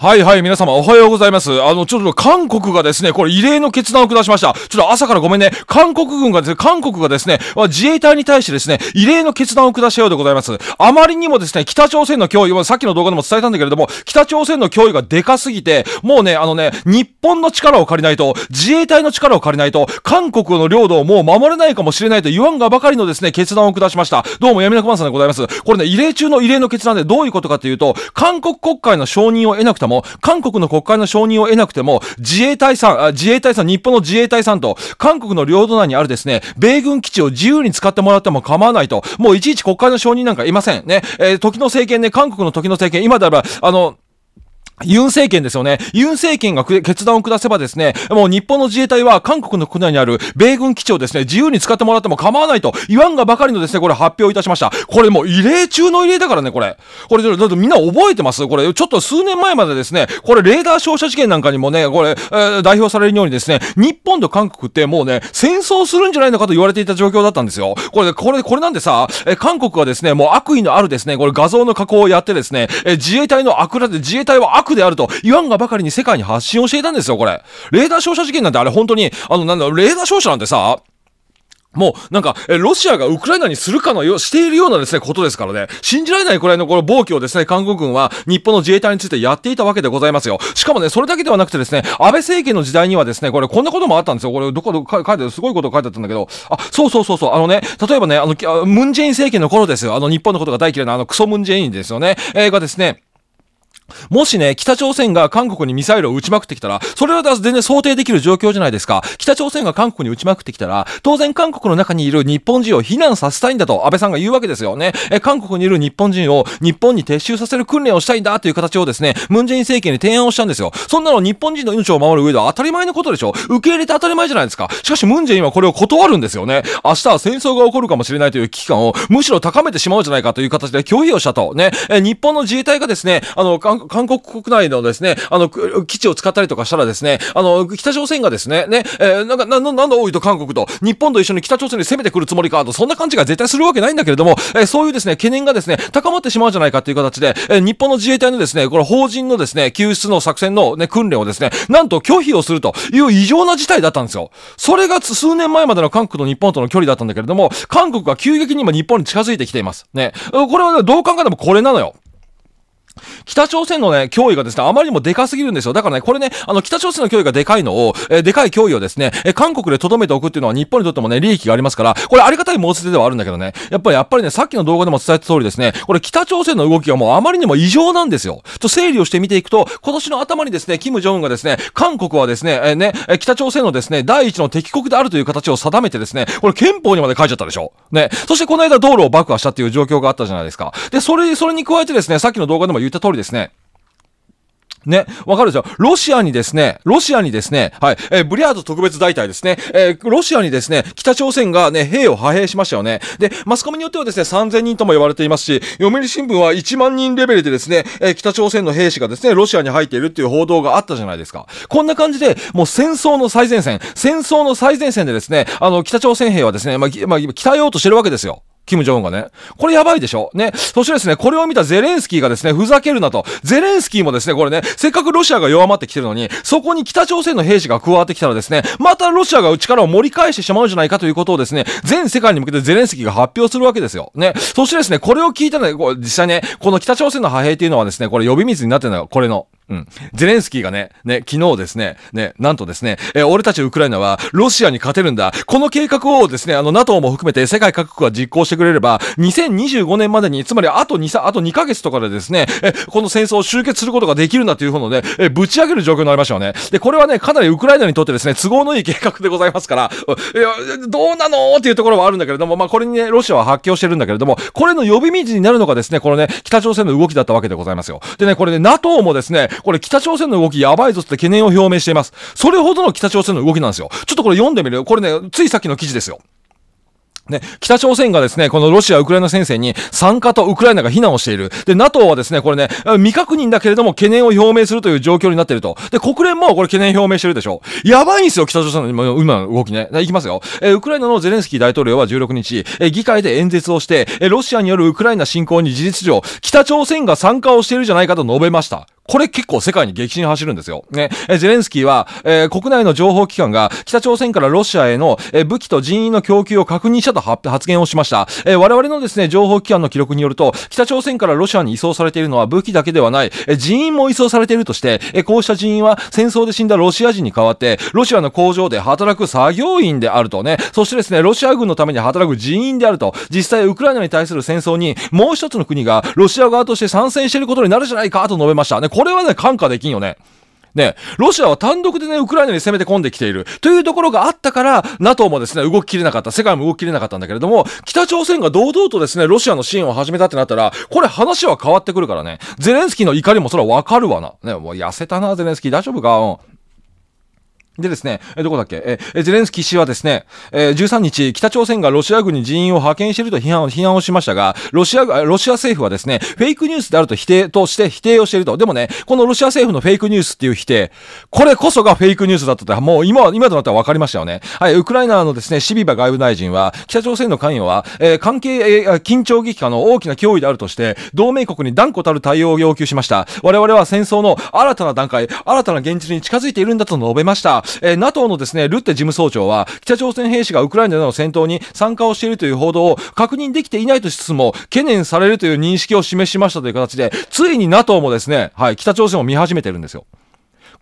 はいはい、皆様おはようございます。あの、ちょっと韓国がですね、これ異例の決断を下しました。ちょっと朝からごめんね。韓国軍がですね、韓国がですね、自衛隊に対してですね、異例の決断を下したようでございます。あまりにもですね、北朝鮮の脅威、さっきの動画でも伝えたんだけれども、北朝鮮の脅威がでかすぎて、もうね、あのね、日本の力を借りないと、自衛隊の力を借りないと、韓国の領土をもう守れないかもしれないと言わんがばかりのですね、決断を下しました。どうも闇の熊さんでございます。これね、異例中の異例の決断でどういうことかというと、韓国国会の承認を得なくても、韓国の国会の承認を得なくても、自衛隊さん、自衛隊さん、日本の自衛隊さんと、韓国の領土内にあるですね、米軍基地を自由に使ってもらっても構わないと、もういちいち国会の承認なんかいません。ね、えー、時の政権ね、韓国の時の政権、今であれば、あの、ユン政権ですよね。ユン政権が決断を下せばですね、もう日本の自衛隊は韓国の国内にある米軍基地をですね、自由に使ってもらっても構わないと言わんがばかりのですね、これ発表いたしました。これもう異例中の異例だからね、これ。これ、だってみんな覚えてますこれ、ちょっと数年前までですね、これレーダー照射事件なんかにもね、これ、えー、代表されるようにですね、日本と韓国ってもうね、戦争するんじゃないのかと言われていた状況だったんですよ。これ、これ、これなんでさ、えー、韓国はですね、もう悪意のあるですね、これ画像の加工をやってですね、えー、自衛隊の悪ら、自衛隊は悪悪であると言わんがばかりに世界に発信をしていたんですよ、これ。レーダー照射事件なんてあれ本当に、あの、なんだ、レーダー照射なんてさ、もう、なんか、ロシアがウクライナにするかのよ、しているようなですね、ことですからね。信じられないくらいのこの暴挙をですね、韓国軍は日本の自衛隊についてやっていたわけでございますよ。しかもね、それだけではなくてですね、安倍政権の時代にはですね、これ、こんなこともあったんですよ。これ、どこどこ書いてる、すごいこと書いてあったんだけど、あ、そうそうそうそう、あのね、例えばね、あの、ムンジェイン政権の頃ですよ。あの、日本のことが大嫌いな、あの、クソムンジェインですよね。えー、がですね、もしね、北朝鮮が韓国にミサイルを撃ちまくってきたら、それは全然想定できる状況じゃないですか。北朝鮮が韓国に撃ちまくってきたら、当然韓国の中にいる日本人を避難させたいんだと安倍さんが言うわけですよね。え、韓国にいる日本人を日本に撤収させる訓練をしたいんだという形をですね、ムンジェイン政権に提案をしたんですよ。そんなの日本人の命を守る上では当たり前のことでしょ。受け入れて当たり前じゃないですか。しかしムンジェインはこれを断るんですよね。明日は戦争が起こるかもしれないという危機感をむしろ高めてしまうじゃないかという形で拒否をしたと。ね。え、日本の自衛隊がですね、あの、韓韓国国内のですね、あの、基地を使ったりとかしたらですね、あの、北朝鮮がですね、ね、えー、なんか、な、なんで多いと韓国と、日本と一緒に北朝鮮に攻めてくるつもりか、と、そんな感じが絶対するわけないんだけれども、えー、そういうですね、懸念がですね、高まってしまうんじゃないかという形で、えー、日本の自衛隊のですね、これ、法人のですね、救出の作戦のね、訓練をですね、なんと拒否をするという異常な事態だったんですよ。それが数年前までの韓国と日本との距離だったんだけれども、韓国が急激に今日本に近づいてきています。ね。これは、ね、どう考えてもこれなのよ。北朝鮮のね、脅威がですね、あまりにもでかすぎるんですよ。だからね、これね、あの、北朝鮮の脅威がでかいのを、えー、でかい脅威をですね、えー、韓国で留めておくっていうのは日本にとってもね、利益がありますから、これありがたい申し出ではあるんだけどね、やっぱり、やっぱりね、さっきの動画でも伝えた通りですね、これ北朝鮮の動きがもうあまりにも異常なんですよ。と整理をしてみていくと、今年の頭にですね、キム・ジョンウンがですね、韓国はですね、えー、ね、北朝鮮のですね、第一の敵国であるという形を定めてですね、これ憲法にまで書いちゃったでしょ。ね、そしてこの間道路を爆破したっていう状況があったじゃないですか。で、それ、それに加えてですね、さっきの動画でも言言った通りですね。ね、わかるでしょロシアにですね、ロシアにですね、はい、えー、ブリアード特別大隊ですね、えー、ロシアにですね、北朝鮮がね、兵を派兵しましたよね。で、マスコミによってはですね、3000人とも言われていますし、読売新聞は1万人レベルでですね、えー、北朝鮮の兵士がですね、ロシアに入っているっていう報道があったじゃないですか。こんな感じで、もう戦争の最前線、戦争の最前線でですね、あの、北朝鮮兵はですね、まあ、まあ、鍛えようとしてるわけですよ。キム・ジョンウンがね。これやばいでしょね。そしてですね、これを見たゼレンスキーがですね、ふざけるなと。ゼレンスキーもですね、これね、せっかくロシアが弱まってきてるのに、そこに北朝鮮の兵士が加わってきたらですね、またロシアが力を盛り返してしまうんじゃないかということをですね、全世界に向けてゼレンスキーが発表するわけですよ。ね。そしてですね、これを聞いたのね、実際ね、この北朝鮮の派兵っていうのはですね、これ呼び水になってるのよ。これの。うん。ゼレンスキーがね、ね、昨日ですね、ね、なんとですね、えー、俺たちウクライナはロシアに勝てるんだ。この計画をですね、あの NATO も含めて世界各国が実行してくれれば、2025年までに、つまりあと2、あと2ヶ月とかでですね、えー、この戦争を終結することができるんだというもので、えー、ぶち上げる状況になりましたよね。で、これはね、かなりウクライナにとってですね、都合のいい計画でございますから、いや、どうなのっていうところはあるんだけれども、まあ、これにね、ロシアは発狂してるんだけれども、これの呼び道になるのがですね、このね、北朝鮮の動きだったわけでございますよ。でね、これね、NATO もですね、これ北朝鮮の動きやばいぞって懸念を表明しています。それほどの北朝鮮の動きなんですよ。ちょっとこれ読んでみるこれね、ついさっきの記事ですよ。ね、北朝鮮がですね、このロシア、ウクライナ戦線に参加とウクライナが非難をしている。で、NATO はですね、これね、未確認だけれども懸念を表明するという状況になっていると。で、国連もこれ懸念表明してるでしょ。やばいんですよ、北朝鮮の今の動きね。いきますよ。えウクライナのゼレンスキー大統領は16日、え議会で演説をして、えロシアによるウクライナ侵攻に事実上、北朝鮮が参加をしているじゃないかと述べました。これ結構世界に激震走るんですよ。ね。えゼレンスキーは、えー、国内の情報機関が北朝鮮からロシアへの、えー、武器と人員の供給を確認したと発言をしました。えー、我々のですね、情報機関の記録によると、北朝鮮からロシアに移送されているのは武器だけではない、え人員も移送されているとして、えこうした人員は戦争で死んだロシア人に代わって、ロシアの工場で働く作業員であるとね、そしてですね、ロシア軍のために働く人員であると、実際ウクライナに対する戦争に、もう一つの国がロシア側として参戦していることになるじゃないかと述べました。ねこれはね、感化できんよね。ね、ロシアは単独でね、ウクライナに攻めて込んできているというところがあったから、NATO もですね、動ききれなかった、世界も動ききれなかったんだけれども、北朝鮮が堂々とですね、ロシアの支援を始めたってなったら、これ話は変わってくるからね、ゼレンスキーの怒りもそれはわかるわな。ね、もう痩せたな、ゼレンスキー、大丈夫か、うんでですね、えどこだっけえ、ゼレンスキー氏はですね、え13日、北朝鮮がロシア軍に人員を派遣していると批判を批判をしましたが、ロシア、ロシア政府はですね、フェイクニュースであると否定として否定をしていると。でもね、このロシア政府のフェイクニュースっていう否定、これこそがフェイクニュースだったと、もう今、今となっては分かりましたよね。はい、ウクライナのですね、シビバ外務大臣は、北朝鮮の関与は、えー、関係、えー、緊張激化の大きな脅威であるとして、同盟国に断固たる対応を要求しました。我々は戦争の新たな段階、新たな現実に近づいているんだと述べました。えー、NATO のですね、ルッテ事務総長は、北朝鮮兵士がウクライナでの戦闘に参加をしているという報道を確認できていないとしつつも、懸念されるという認識を示しましたという形で、ついに NATO もですね、はい、北朝鮮を見始めてるんですよ。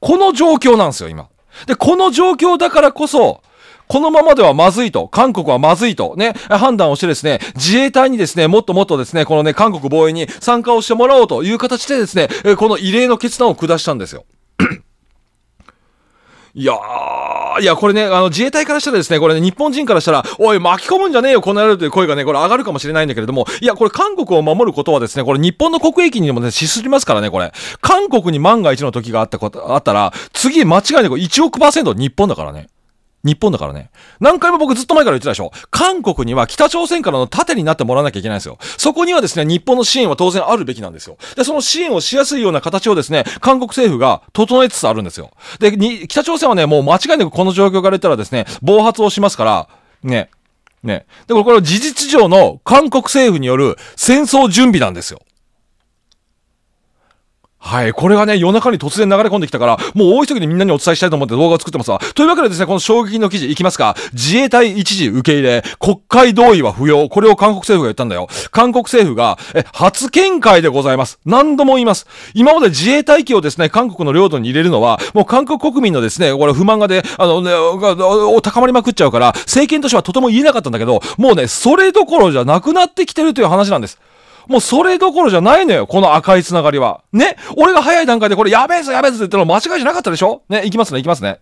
この状況なんですよ、今。で、この状況だからこそ、このままではまずいと、韓国はまずいと、ね、判断をしてですね、自衛隊にですね、もっともっとですね、このね、韓国防衛に参加をしてもらおうという形でですね、この異例の決断を下したんですよ。いやー、いや、これね、あの、自衛隊からしたらですね、これね、日本人からしたら、おい、巻き込むんじゃねえよ、この野郎という声がね、これ上がるかもしれないんだけれども、いや、これ韓国を守ることはですね、これ日本の国益にもね、しすぎますからね、これ。韓国に万が一の時があったこと、あったら、次間違いなく1億パーセント日本だからね。日本だからね。何回も僕ずっと前から言ってたでしょ。韓国には北朝鮮からの盾になってもらわなきゃいけないんですよ。そこにはですね、日本の支援は当然あるべきなんですよ。で、その支援をしやすいような形をですね、韓国政府が整えつつあるんですよ。で、に、北朝鮮はね、もう間違いなくこの状況から言ったらですね、暴発をしますから、ね、ね。で、これは事実上の韓国政府による戦争準備なんですよ。はい。これがね、夜中に突然流れ込んできたから、もう多い時にみんなにお伝えしたいと思って動画を作ってますわ。というわけでですね、この衝撃の記事いきますか。自衛隊一時受け入れ、国会同意は不要。これを韓国政府が言ったんだよ。韓国政府が、え、初見解でございます。何度も言います。今まで自衛隊機をですね、韓国の領土に入れるのは、もう韓国国民のですね、これ不満がで、あのね、高まりまくっちゃうから、政権としてはとても言えなかったんだけど、もうね、それどころじゃなくなってきてるという話なんです。もうそれどころじゃないのよ、この赤いつながりは。ね俺が早い段階でこれやべえぞやべえぞって言ったの間違いじゃなかったでしょね行きますね、行きますね。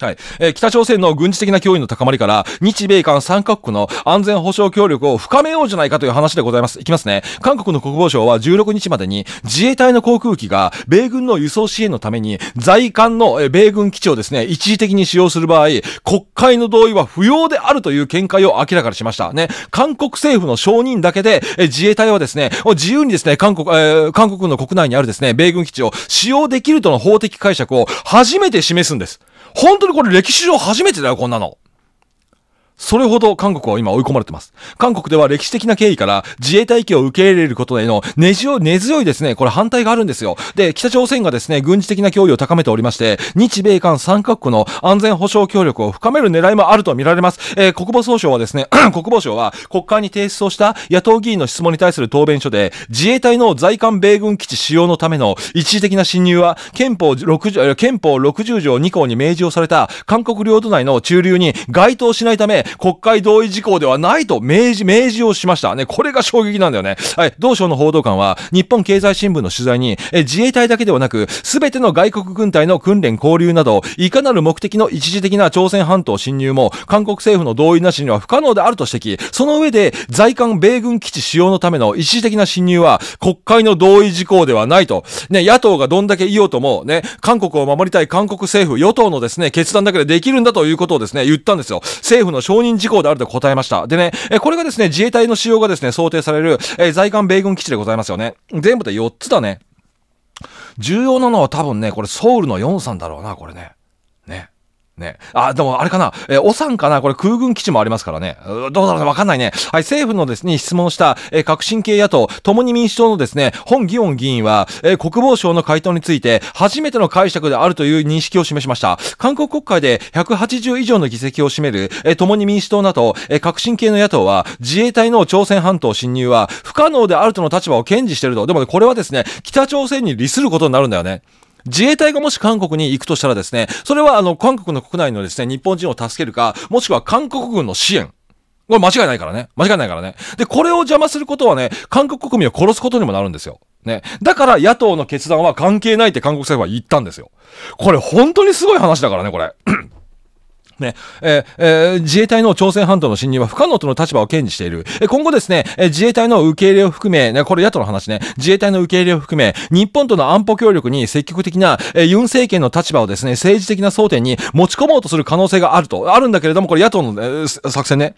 はい。えー、北朝鮮の軍事的な脅威の高まりから、日米韓3カ国の安全保障協力を深めようじゃないかという話でございます。いきますね。韓国の国防省は16日までに、自衛隊の航空機が、米軍の輸送支援のために、在韓の米軍基地をですね、一時的に使用する場合、国会の同意は不要であるという見解を明らかにしました。ね。韓国政府の承認だけで、え自衛隊はですね、自由にですね、韓国、えー、韓国の国内にあるですね、米軍基地を使用できるとの法的解釈を初めて示すんです。本当にこれ歴史上初めてだよ、こんなの。それほど韓国は今追い込まれてます。韓国では歴史的な経緯から自衛隊機を受け入れることへの根強い、根強いですね、これ反対があるんですよ。で、北朝鮮がですね、軍事的な脅威を高めておりまして、日米韓三角国の安全保障協力を深める狙いもあると見られます。えー、国防総省はですね、国防省は国会に提出をした野党議員の質問に対する答弁書で、自衛隊の在韓米軍基地使用のための一時的な侵入は憲法60、憲法60条2項に明示をされた韓国領土内の駐留に該当しないため、国会同意事項ではないと明示、明示をしました。ね、これが衝撃なんだよね。はい、同省の報道官は、日本経済新聞の取材に、え自衛隊だけではなく、すべての外国軍隊の訓練交流など、いかなる目的の一時的な朝鮮半島侵入も、韓国政府の同意なしには不可能であると指摘。その上で、在韓米軍基地使用のための一時的な侵入は、国会の同意事項ではないと。ね、野党がどんだけ言おうとも、ね、韓国を守りたい韓国政府、与党のですね、決断だけでできるんだということをですね、言ったんですよ。政府の承認事項であると答えました。でね、えこれがですね、自衛隊の使用がですね、想定される、え在韓米軍基地でございますよね。全部で4つだね。重要なのは多分ね、これソウルの4さんだろうな、これね。ね。あ、でもあれかな。えー、さんかなこれ空軍基地もありますからね。うどうだろうわかんないね。はい、政府のですね、質問した、えー、革新系野党、共に民主党のですね、本議員議員は、えー、国防省の回答について、初めての解釈であるという認識を示しました。韓国国会で180以上の議席を占める、えー、共に民主党など、えー、革新系の野党は、自衛隊の朝鮮半島侵入は不可能であるとの立場を堅持していると。でも、ね、これはですね、北朝鮮に利することになるんだよね。自衛隊がもし韓国に行くとしたらですね、それはあの、韓国の国内のですね、日本人を助けるか、もしくは韓国軍の支援。これ間違いないからね。間違いないからね。で、これを邪魔することはね、韓国国民を殺すことにもなるんですよ。ね。だから野党の決断は関係ないって韓国政府は言ったんですよ。これ本当にすごい話だからね、これ。ねええー、自衛隊の朝鮮半島の侵入は不可能との立場を堅持している。今後ですね、自衛隊の受け入れを含め、ね、これ野党の話ね、自衛隊の受け入れを含め、日本との安保協力に積極的な、えユン政権の立場をですね、政治的な争点に持ち込もうとする可能性があると。あるんだけれども、これ野党の、えー、作戦ね。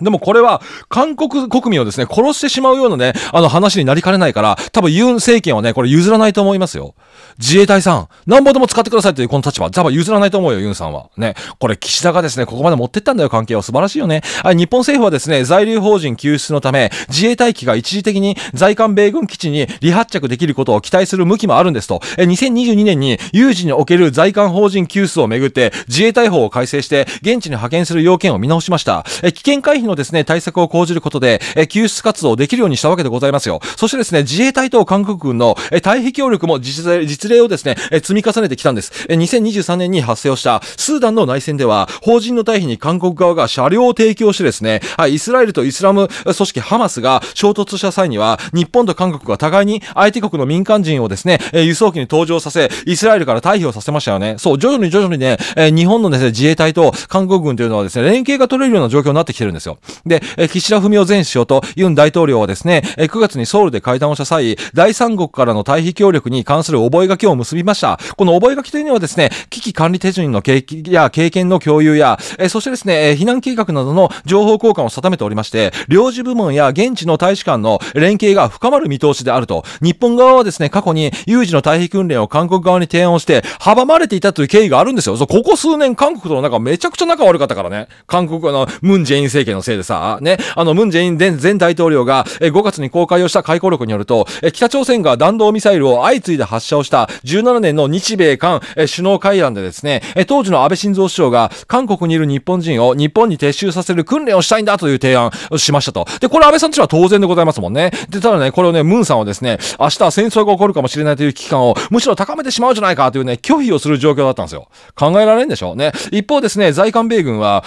でもこれは韓国国民をですね、殺してしまうようなね、あの話になりかねないから、多分ユン政権はね、これ譲らないと思いますよ。自衛隊さん、何本でも使ってくださいというこの立場、多分譲らないと思うよ、ユンさんは。ね。これ岸田がですね、ここまで持ってったんだよ、関係は。素晴らしいよね。あ日本政府はですね、在留邦人救出のため、自衛隊機が一時的に在韓米軍基地に離発着できることを期待する向きもあるんですと。え、2022年に有事における在韓邦人救出をめぐって、自衛隊法を改正して、現地に派遣する要件を見直しました。え、危険回避のですね、対策を講じることで、え救出活動できるようにしたわけでございますよ。そしてですね、自衛隊と韓国軍の、え退避協力も実実例をですね、え積み重ねてきたんです。え2023年に発生をしたスーダンの内戦では、法人の退避に韓国側が車両を提供してですね、はい、イスラエルとイスラム組織ハマスが衝突した際には、日本と韓国が互いに相手国の民間人をですね、え輸送機に搭乗させ、イスラエルから退避をさせましたよね。そう、徐々に徐々にね、え日本のですね、自衛隊と韓国軍というのはですね、連携が取れるような状況になってきてるんですよ。でで、岸田文雄前首相とユン大統領はですね、9月にソウルで会談をした際、第三国からの退避協力に関する覚書を結びました。この覚書というのはですね、危機管理手順の経や経験の共有や、そしてですね、避難計画などの情報交換を定めておりまして、領事部門や現地の大使館の連携が深まる見通しであると。日本側はですね、過去に有事の退避訓練を韓国側に提案をして、阻まれていたという経緯があるんですよ。ここ数年韓国との中めちゃくちゃ仲悪かったからね。韓国のムン・ジェイン政権のせいでさ、ね、あの、ムン・ジェイン前大統領が、え5月に公開をした回顧録によると、え北朝鮮が弾道ミサイルを相次いで発射をした17年の日米韓、え首脳会談でですね、え当時の安倍晋三首相が、韓国にいる日本人を日本に撤収させる訓練をしたいんだという提案をしましたと。で、これ安倍さんちは当然でございますもんね。で、ただね、これをね、ムンさんはですね、明日戦争が起こるかもしれないという危機感をむしろ高めてしまうじゃないかというね、拒否をする状況だったんですよ。考えられんでしょうね。一方ですね、在韓米軍は、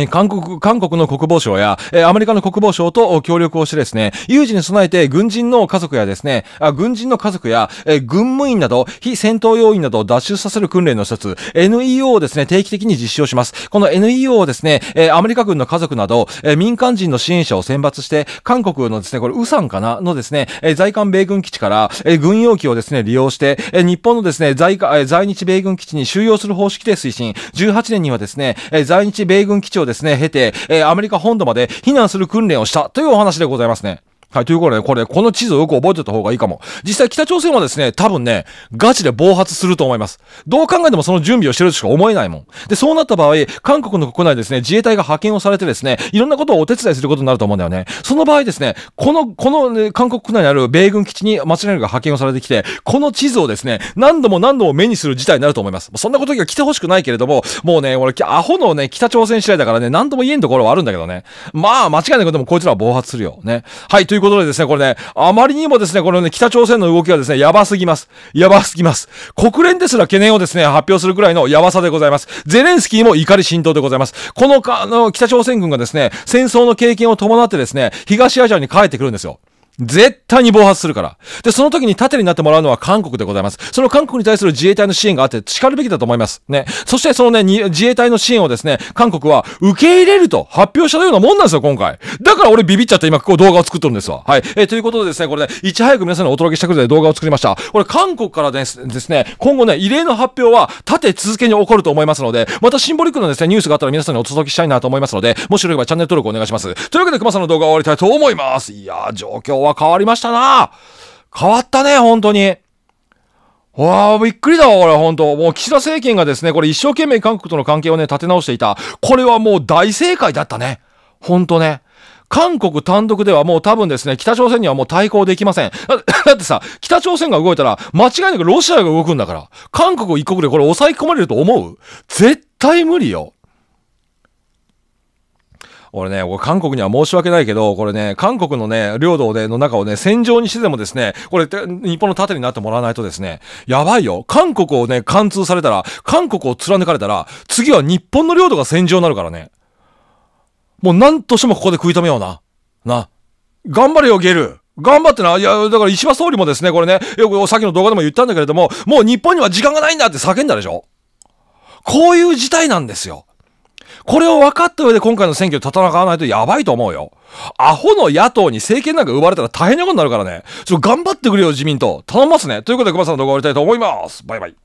え韓国、韓国の国防省や、えアメリカの国防省と協力をしてですね、有事に備えて軍人の家族やですね、あ軍人の家族や、え軍務員など、非戦闘要員などを脱出させる訓練の一つ、NEO をですね、定期的に実施をします。この NEO をですね、えアメリカ軍の家族など、え民間人の支援者を選抜して、韓国のですね、これ、ウサンかなのですね、え在韓米軍基地から、え軍用機をですね、利用して、え日本のですね、在、え在日米軍基地に収容する方式で推進、18年にはですね、え在日米軍基地をですね、経て、えー、アメリカ本土まで避難する訓練をしたというお話でございますね。はい、ということで、ね、これ、この地図をよく覚えておいた方がいいかも。実際、北朝鮮はですね、多分ね、ガチで暴発すると思います。どう考えてもその準備をしてるとしか思えないもん。で、そうなった場合、韓国の国内ですね、自衛隊が派遣をされてですね、いろんなことをお手伝いすることになると思うんだよね。その場合ですね、この、この、ね、韓国国内にある米軍基地に間違いなく派遣をされてきて、この地図をですね、何度も何度も目にする事態になると思います。そんなことが来てほしくないけれども、もうね、俺、アホのね、北朝鮮次第だからね、何とも言えんところはあるんだけどね。まあ、間違いなくでもこいつらは暴発するよ。ね。はい、ということことでですね、これね、あまりにもですね、このね、北朝鮮の動きはですね、やばすぎます。やばすぎます。国連ですら懸念をですね、発表するくらいのやばさでございます。ゼレンスキーも怒り浸透でございます。このか、あの、北朝鮮軍がですね、戦争の経験を伴ってですね、東アジアに帰ってくるんですよ。絶対に暴発するから。で、その時に盾になってもらうのは韓国でございます。その韓国に対する自衛隊の支援があって叱るべきだと思います。ね。そしてそのね、自衛隊の支援をですね、韓国は受け入れると発表したようなもんなんですよ、今回。だから俺ビビっちゃって今こう動画を作っとるんですわ。はい。えー、ということでですね、これね、いち早く皆さんにお届けしたくて動画を作りました。これ韓国からですですね、今後ね、異例の発表は立て続けに起こると思いますので、またシンボリックなですね、ニュースがあったら皆さんにお届けしたいなと思いますので、もしよければチャンネル登録お願いします。というわけで熊さんの動画を終わりたいと思います。いやー、状況はは変わりましたな変わったね、本当に。わあ、びっくりだわ、これ、本当もう岸田政権がですね、これ一生懸命韓国との関係をね、立て直していた。これはもう大正解だったね。本当ね。韓国単独ではもう多分ですね、北朝鮮にはもう対抗できません。だってさ、北朝鮮が動いたら、間違いなくロシアが動くんだから。韓国一国でこれ抑え込まれると思う絶対無理よ。俺ね、韓国には申し訳ないけど、これね、韓国のね、領土での中をね、戦場にしてでもですね、これ、日本の盾になってもらわないとですね、やばいよ。韓国をね、貫通されたら、韓国を貫かれたら、次は日本の領土が戦場になるからね。もう何としてもここで食い止めような。な。頑張れよ、ゲル。頑張ってな。いや、だから石破総理もですね、これね、よくさっきの動画でも言ったんだけれども、もう日本には時間がないんだって叫んだでしょこういう事態なんですよ。これを分かった上で今回の選挙で戦わないとやばいと思うよ。アホの野党に政権なんか奪われたら大変なことになるからね。ちょっと頑張ってくれよ、自民党。頼ますね。ということで、熊さんの動画終わりたいと思います。バイバイ。